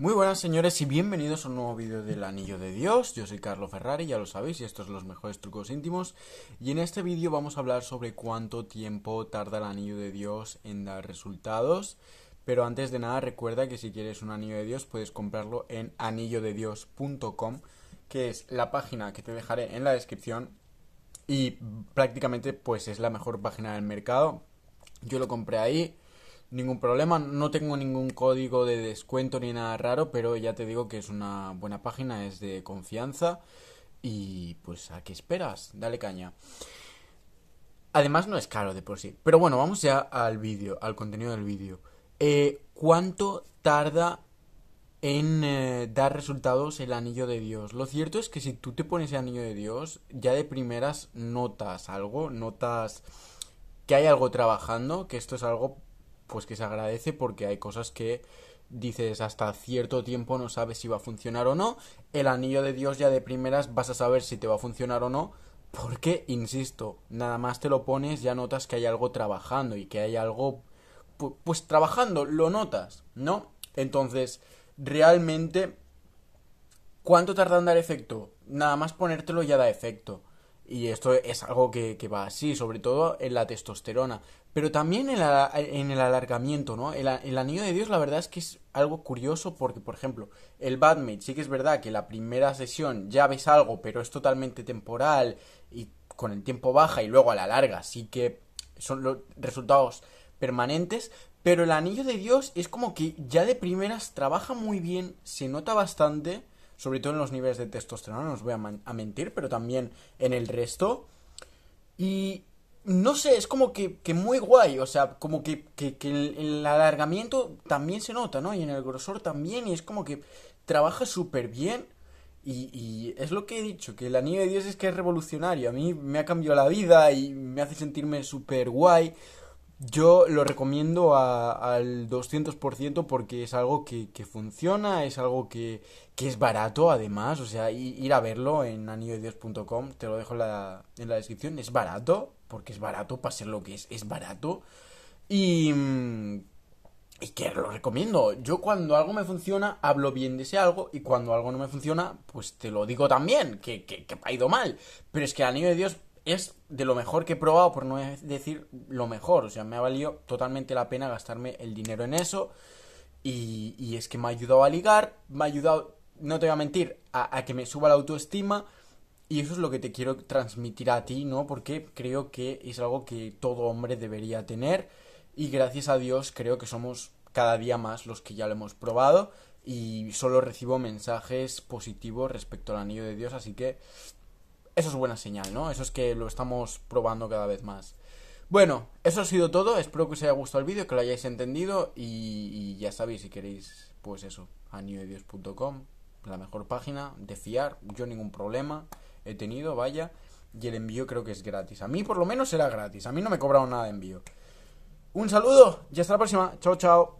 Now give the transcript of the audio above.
Muy buenas señores y bienvenidos a un nuevo vídeo del Anillo de Dios. Yo soy carlos Ferrari, ya lo sabéis, y estos son los mejores trucos íntimos. Y en este vídeo vamos a hablar sobre cuánto tiempo tarda el Anillo de Dios en dar resultados. Pero antes de nada recuerda que si quieres un Anillo de Dios puedes comprarlo en anillodedios.com, que es la página que te dejaré en la descripción. Y prácticamente pues es la mejor página del mercado. Yo lo compré ahí ningún problema. No tengo ningún código de descuento ni nada raro, pero ya te digo que es una buena página, es de confianza. Y pues, ¿a qué esperas? Dale caña. Además, no es caro de por sí. Pero bueno, vamos ya al vídeo, al contenido del vídeo. Eh, ¿Cuánto tarda en eh, dar resultados el anillo de Dios. Lo cierto es que si tú te pones el anillo de Dios, ya de primeras notas algo, notas que hay algo trabajando, que esto es algo pues que se agradece porque hay cosas que dices hasta cierto tiempo no sabes si va a funcionar o no. El anillo de Dios ya de primeras vas a saber si te va a funcionar o no. Porque, insisto, nada más te lo pones, ya notas que hay algo trabajando y que hay algo, pues, trabajando, lo notas, ¿no? Entonces, realmente, ¿cuánto tarda en dar efecto? Nada más ponértelo ya da efecto. Y esto es algo que, va así, sobre todo en la testosterona. Pero también en, en el alargamiento, ¿no? El, anillo de Dios, la verdad es que es algo curioso porque, por ejemplo, el Batman, sí que es verdad que la primera sesión ya ves algo, pero es totalmente temporal y con el tiempo baja y luego a la larga sí que son los resultados permanentes. Pero el anillo de Dios es como que ya de primeras trabaja muy bien, se nota bastante sobre todo en los niveles de testosterona, no os voy a, mentir, pero también en el resto. Y no sé, es como que, muy guay, o sea, como que, el, alargamiento también se nota, ¿no? Y en el grosor también, y es como que trabaja súper bien. Y, es lo que he dicho, que el anillo de Dios es que es revolucionario. A mí me ha cambiado la vida y me hace sentirme súper guay. Yo lo recomiendo al 200% porque es algo que, funciona, es algo que, es barato además, o sea, ir a verlo en dios.com te lo dejo en la, descripción, es barato, porque es barato, para ser lo que es, es barato. Y, y que lo recomiendo. Yo cuando algo me funciona, hablo bien de ese algo, y cuando algo no me funciona, pues te lo digo también, que, que, ha ido mal. Pero es que el anillo de Dios es de lo mejor que he probado, por no decir lo mejor. O sea, me ha valido totalmente la pena gastarme el dinero en eso. Y, y es que me ha ayudado a ligar, me ha ayudado, no te voy a mentir, a, a, que me suba la autoestima. Y eso es lo que te quiero transmitir a ti, ¿no? Porque creo que es algo que todo hombre debería tener. Y gracias a Dios creo que somos cada día más los que ya lo hemos probado. Y solo recibo mensajes positivos respecto al anillo de Dios. Así que eso es buena señal, ¿no? Eso es que lo estamos probando cada vez más. Bueno, eso ha sido todo. Espero que os haya gustado el vídeo, que lo hayáis entendido. Y, ya sabéis, si queréis, pues eso, a newedios.com, la mejor página de fiar. Yo ningún problema he tenido, vaya. Y el envío creo que es gratis. A mí, por lo menos, será gratis. A mí no me cobrado nada de envío. Un saludo y hasta la próxima. Chao, chao.